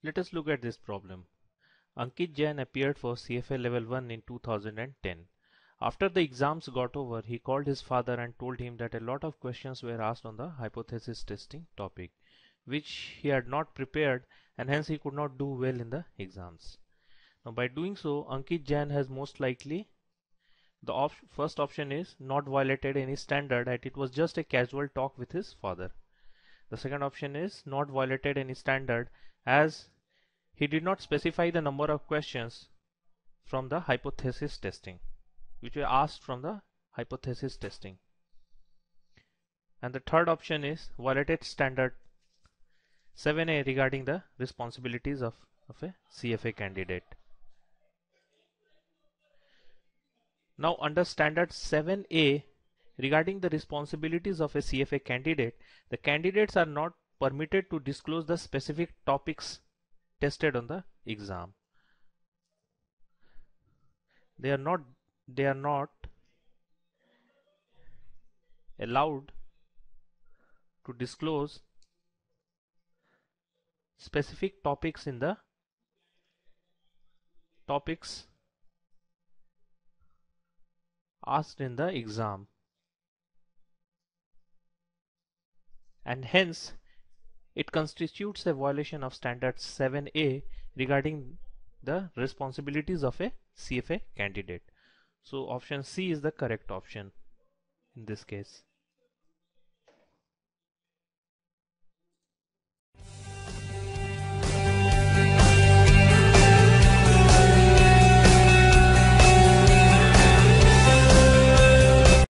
Let us look at this problem. Ankit Jain appeared for CFA level 1 in 2010. After the exams got over, he called his father and told him that a lot of questions were asked on the hypothesis testing topic, which he had not prepared and hence he could not do well in the exams. Now by doing so, Ankit Jain has most likely the op first option is not violated any standard that it was just a casual talk with his father. The second option is not violated any standard as he did not specify the number of questions from the hypothesis testing which were asked from the hypothesis testing. And the third option is violated standard 7a regarding the responsibilities of, of a CFA candidate. Now under standard 7a Regarding the responsibilities of a CFA candidate, the candidates are not permitted to disclose the specific topics tested on the exam. They are not they are not allowed to disclose specific topics in the topics asked in the exam. and hence it constitutes a violation of standard 7a regarding the responsibilities of a CFA candidate. So option C is the correct option in this case.